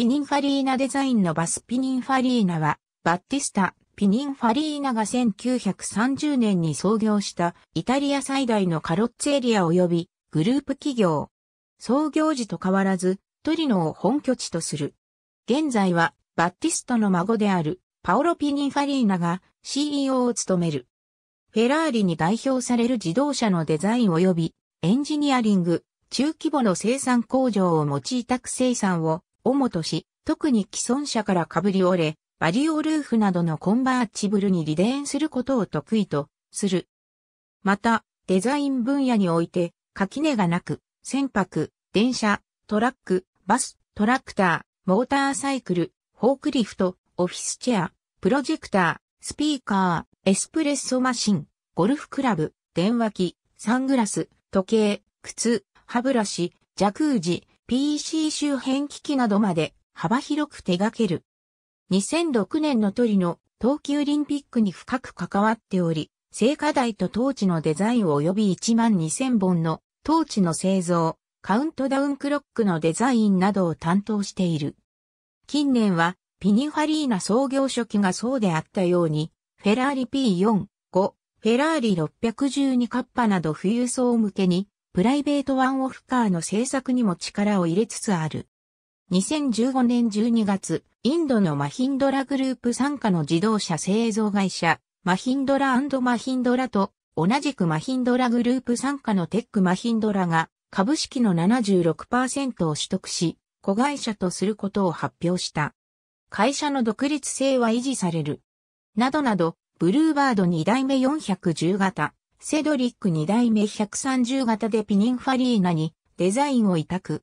ピニンファリーナデザインのバスピニンファリーナは、バッティスタ・ピニンファリーナが1930年に創業したイタリア最大のカロッツェリア及びグループ企業。創業時と変わらず、トリノを本拠地とする。現在は、バッティストの孫であるパオロ・ピニンファリーナが CEO を務める。フェラーリに代表される自動車のデザイン及びエンジニアリング、中規模の生産工場を用いたく生産を主とし、特に既存車から被り折れ、バリオルーフなどのコンバーチブルにリデーンすることを得意とする。また、デザイン分野において、垣根がなく、船舶、電車、トラック、バス、トラクター、モーターサイクル、フォークリフト、オフィスチェア、プロジェクター、スピーカー、エスプレッソマシン、ゴルフクラブ、電話機、サングラス、時計、靴、歯ブラシ、ジャクージ、PC 周辺機器などまで幅広く手掛ける。2006年のトリノ冬季オリンピックに深く関わっており、聖火台とトーチのデザイン及び1万2000本のトーチの製造、カウントダウンクロックのデザインなどを担当している。近年はピニファリーナ創業初期がそうであったように、フェラーリ P4、5、フェラーリ612カッパなど富裕層向けにプライベートワンオフカーの制作にも力を入れつつある。2015年12月、インドのマヒンドラグループ参加の自動車製造会社、マヒンドラマヒンドラと、同じくマヒンドラグループ参加のテックマヒンドラが、株式の76%を取得し、子会社とすることを発表した。会社の独立性は維持される。などなど、ブルーバード2代目410型、セドリック2代目130型でピニンファリーナにデザインを委託。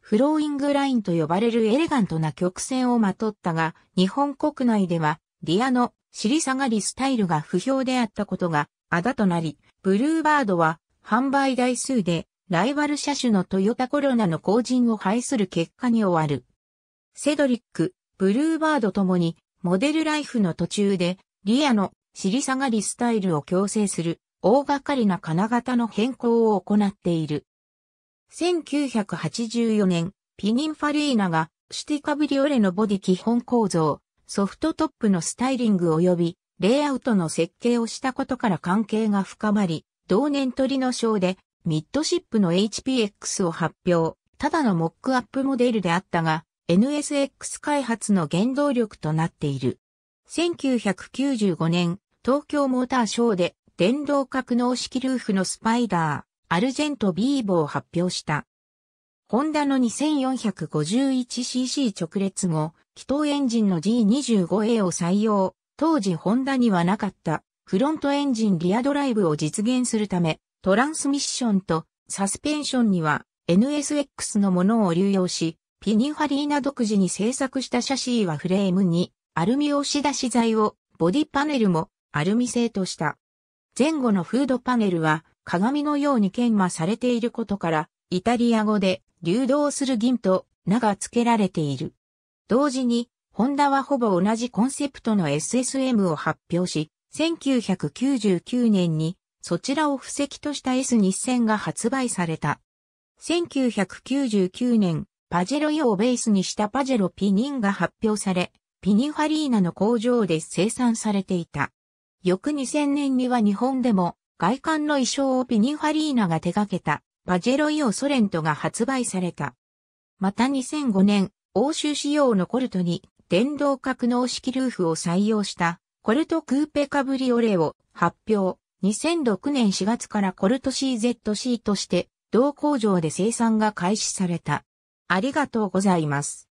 フローイングラインと呼ばれるエレガントな曲線をまとったが、日本国内では、リアの尻下がりスタイルが不評であったことが、あだとなり、ブルーバードは、販売台数で、ライバル車種のトヨタコロナの後陣を排する結果に終わる。セドリック、ブルーバードともに、モデルライフの途中で、リアの尻下がりスタイルを強制する大掛かりな金型の変更を行っている。1984年、ピニンファリーナがシティカブリオレのボディ基本構造、ソフトトップのスタイリング及びレイアウトの設計をしたことから関係が深まり、同年鳥の章でミッドシップの HPX を発表。ただのモックアップモデルであったが、NSX 開発の原動力となっている。1995年、東京モーターショーで電動格納式ルーフのスパイダー、アルジェントビーボを発表した。ホンダの 2451cc 直列後、気筒エンジンの G25A を採用。当時ホンダにはなかったフロントエンジンリアドライブを実現するため、トランスミッションとサスペンションには NSX のものを流用し、ピニファリーナ独自に製作したシャシーはフレームにアルミ押し出し材を、ボディパネルもアルミ製とした。前後のフードパネルは鏡のように研磨されていることから、イタリア語で流動する銀と名が付けられている。同時に、ホンダはほぼ同じコンセプトの SSM を発表し、1999年にそちらを布石とした S2000 が発売された。1999年、パジェロ用をベースにしたパジェロピニンが発表され、ピニファリーナの工場で生産されていた。翌2000年には日本でも外観の衣装をピニファリーナが手掛けたパジェロイオソレントが発売された。また2005年、欧州仕様のコルトに電動格納式ルーフを採用したコルトクーペカブリオレを発表。2006年4月からコルト CZC として同工場で生産が開始された。ありがとうございます。